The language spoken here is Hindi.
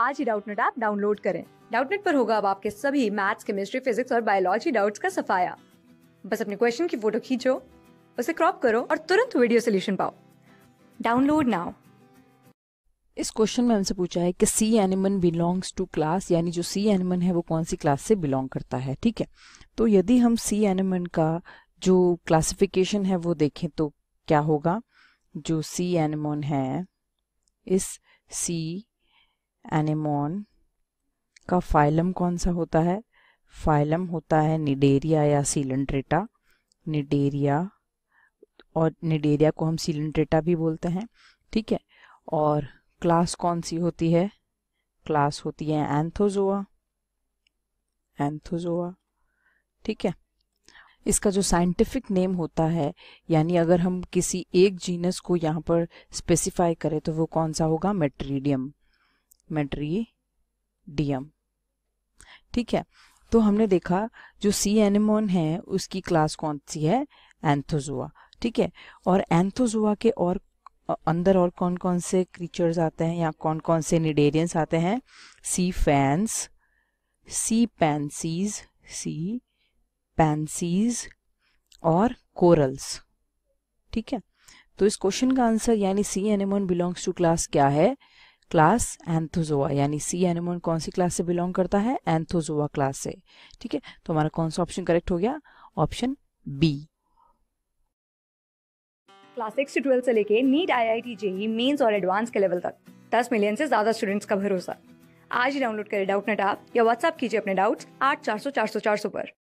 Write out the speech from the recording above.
आज ही डाउटनेट ऐप डाउनलोड करें डाउटनेट पर होगा अब आपके सभी मैथ्स केमिस्ट्री फिजिक्स और बायोलॉजी डाउट्स का सफाया बस अपने क्वेश्चन की फोटो खींचो उसे क्रॉप करो और तुरंत वीडियो सोल्यूशन पाओ डाउनलोड नाउ इस क्वेश्चन में हमसे पूछा है कि sea animal belongs to class यानी जो सी एनिमल है वो कौन सी क्लास से बिलोंग करता है ठीक है तो यदि हम सी एनिमल का जो क्लासिफिकेशन है वो देखें तो क्या होगा जो सी एनिमल है इस सी एनेमोन का फाइलम कौन सा होता है फाइलम होता है निडेरिया या सीलेंट्रेटा निडेरिया और निडेरिया को हम सीलेंट्रेटा भी बोलते हैं ठीक है और क्लास कौन सी होती है क्लास होती है एंथोजोआ एंथोजोआ ठीक है इसका जो साइंटिफिक नेम होता है यानी अगर हम किसी एक जीनस को यहाँ पर स्पेसिफाई करें तो वो कौन सा होगा मेट्रीडियम मेट्रीडियम ठीक है तो हमने देखा जो सी एनिमोन है उसकी क्लास कौन सी है एंथोजोआ ठीक है और एंथोजोआ के और अंदर और कौन कौन से क्रीचर्स आते हैं या कौन कौन से निडेरियंस आते हैं सी फैंस सी पैंसीज सी पैंसीज और कोरल्स ठीक है तो इस क्वेश्चन का आंसर यानी sea anemone belongs to class क्या है क्लास एंथोजोआ यानी सी एनिमोन कौन सी क्लास से बिलोंग करता है एंथोजोआ क्लास से ठीक है तो हमारा कौन सा ऑप्शन करेक्ट हो गया option B class six twelfth से लेके NEET I I T JEE mains और एडवांस के लेवल तक दस मिलियन से ज्यादा स्टूडेंट्स का भरोसा आज ही डाउनलोड करें डाउट नेट आप या व्हाट्सअप कीजिए अपने डाउट्स आठ चार सौ चार सौ चार सौ पर